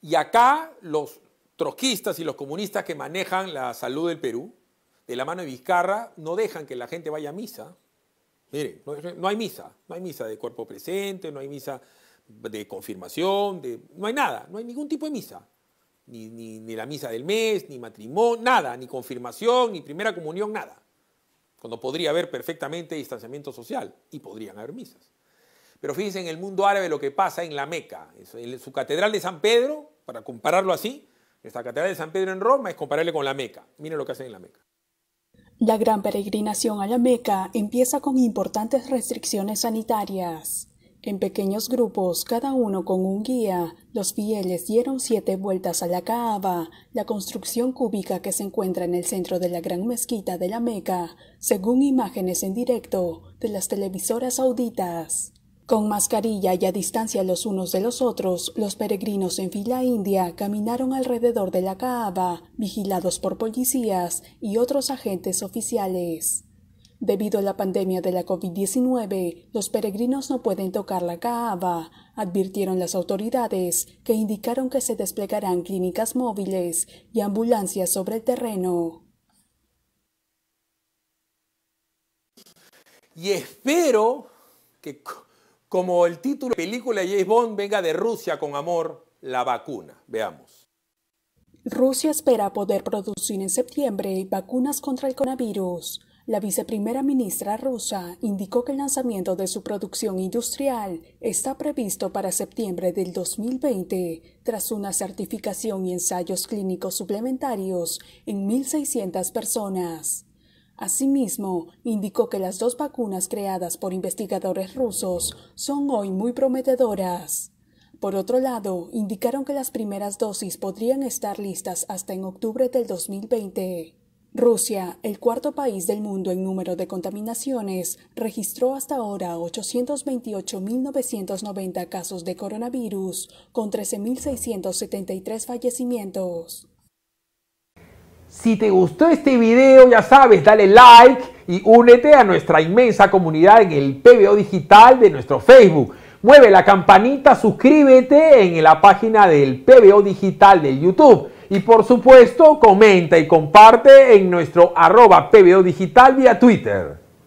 Y acá los troquistas y los comunistas que manejan la salud del Perú, de la mano de Vizcarra, no dejan que la gente vaya a misa. Miren, no, hay misa, no hay misa de cuerpo presente, no hay misa de confirmación, de, no hay nada, no hay ningún tipo de misa. Ni, ni, la misa del mes, ni matrimonio, nada, ni confirmación, ni primera comunión, nada. Cuando podría haber perfectamente distanciamiento social y podrían haber misas. Pero fíjense en el mundo árabe lo que pasa en la Meca. su catedral de San Pedro, para compararlo así, esta catedral de San Pedro en Roma es comparable con la Meca. Miren lo que hacen en la Meca. La gran peregrinación a la Meca empieza con importantes restricciones sanitarias. En pequeños grupos, cada uno con un guía, los fieles dieron siete vueltas a la Kaaba, la construcción cúbica que se encuentra en el centro de la gran mezquita de la Meca, según imágenes en directo de las televisoras sauditas. Con mascarilla y a distancia los unos de los otros, los peregrinos en fila india caminaron alrededor de la Kaaba, vigilados por policías y otros agentes oficiales. Debido a la pandemia de la COVID-19, los peregrinos no pueden tocar la Kaaba, advirtieron las autoridades, que indicaron que se desplegarán clínicas móviles y ambulancias sobre el terreno. Y espero que como el título de la película de James Bond venga de Rusia con amor, la vacuna. Veamos. Rusia espera poder producir en septiembre vacunas contra el coronavirus. La viceprimera ministra rusa indicó que el lanzamiento de su producción industrial está previsto para septiembre del 2020, tras una certificación y ensayos clínicos suplementarios en 1.600 personas. Asimismo, indicó que las dos vacunas creadas por investigadores rusos son hoy muy prometedoras. Por otro lado, indicaron que las primeras dosis podrían estar listas hasta en octubre del 2020. Rusia, el cuarto país del mundo en número de contaminaciones, registró hasta ahora 828.990 casos de coronavirus, con 13.673 fallecimientos. Si te gustó este video, ya sabes, dale like y únete a nuestra inmensa comunidad en el PBO digital de nuestro Facebook. Mueve la campanita, suscríbete en la página del PBO digital de YouTube. Y por supuesto, comenta y comparte en nuestro arroba PBO digital vía Twitter